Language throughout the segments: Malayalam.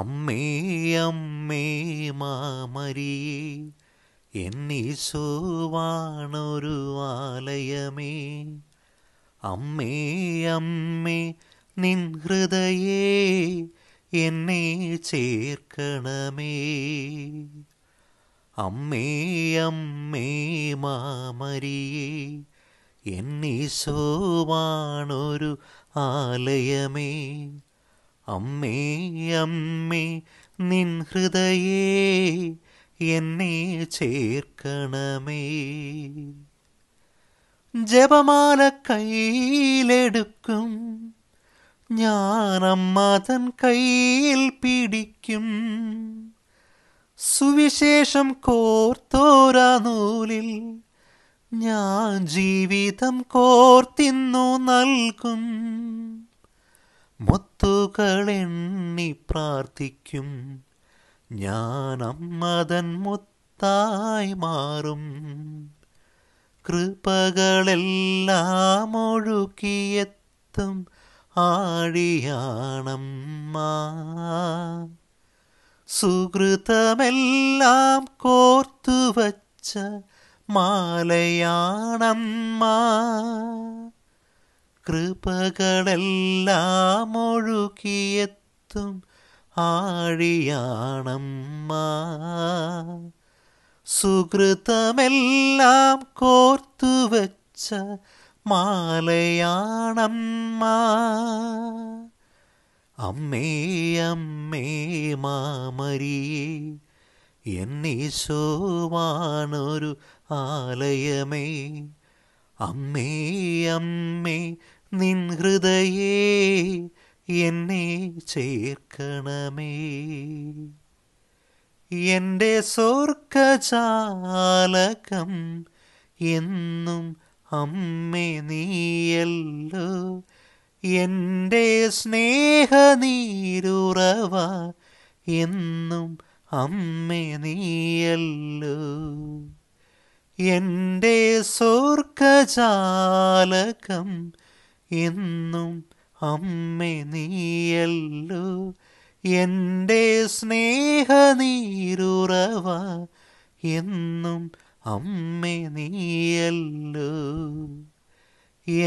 അമ്മേ അമ്മേ മാമരിയേ എന്നീശോവാണൊരു ആലയമേ അമ്മേ അമ്മേ നിൻ ഹൃദയേ എന്നെ ചേർക്കണമേ അമ്മേ അമ്മേ മാമരിയേ എന്നീശോവാണൊരു ആലയമേ അമ്മേ അമ്മേ നിൻ ഹൃദയേ എന്നെ ചേർക്കണമേ ജപമാല കയ്യിലെടുക്കും ഞാൻ അമ്മാതൻ കയ്യിൽ പിടിക്കും സുവിശേഷം കോർത്തോരാ നൂലിൽ ഞാൻ ജീവിതം കോർത്തിന്നു നൽകും മക്കളെണ്ണി പ്രാർത്ഥിക്കും ഞാൻ അമ്മതൻ മുത്തായി മാറും കൃപകളെല്ലാം ഒഴുക്കിയെത്തും ആഴിയാണമ്മ സുഹൃതമെല്ലാം കോർത്തുവച്ച മാലയാണമ്മ കൃപകളെല്ലാം ഒഴുകിയെത്തും ആഴിയാണമ്മ സുഹൃതമെല്ലാം കോർത്തു വെച്ച മാലയാണമ്മ അമ്മേ അമ്മേ മാമരിയേ എന്നീശോവാനൊരു ആലയമേ അമ്മേ അമ്മേ നിൻ ഹൃദയേ എന്നെ ചേർക്കണമേ എൻ്റെ സ്വർഗജാലകം എന്നും അമ്മേ നീയല്ലോ എൻ്റെ സ്നേഹനീരുറവ എന്നും അമ്മേ നീയല്ലോ എൻ്റെ സ്വർഗജാലകം എന്നും അമ്മേ നീയല്ലോ എൻ്റെ സ്നേഹനീരുറവ എന്നും അമ്മേ നീയല്ലോ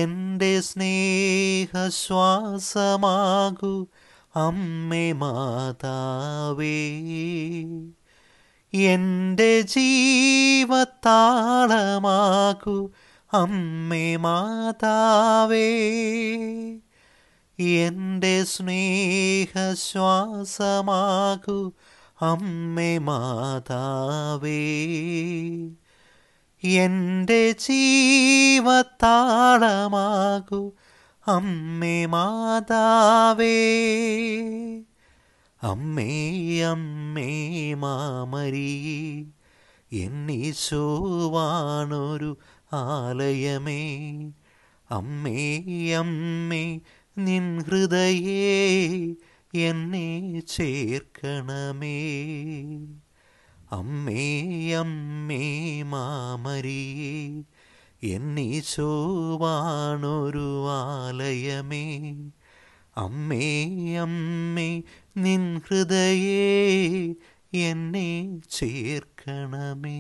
എൻ്റെ സ്നേഹശ്വാസമാകൂ അമ്മേ മാതാവേ എൻ്റെ ജീവത്താളമാകൂ അമ്മേ മാതാവേ എൻ്റെ സ്നേഹശ്വാസമാകു അമ്മേ മാതാവേ എൻ്റെ ജീവത്താളമാകു അമ്മേ മാതാവേ അമ്മേ അമ്മേ മാമരി എന്നീശോവാണൊരു ആലയമേ അമ്മേ അമ്മേ നിൻ ഹൃദയേ എന്നെ ചേർക്കണമേ അമ്മേ അമ്മേ മാമരിയേ എന്നീശോവാണൊരു ആലയമേ അമ്മേ അമ്മേ നിൻ ഹൃദയേ എന്നെ ചേർക്കണമേ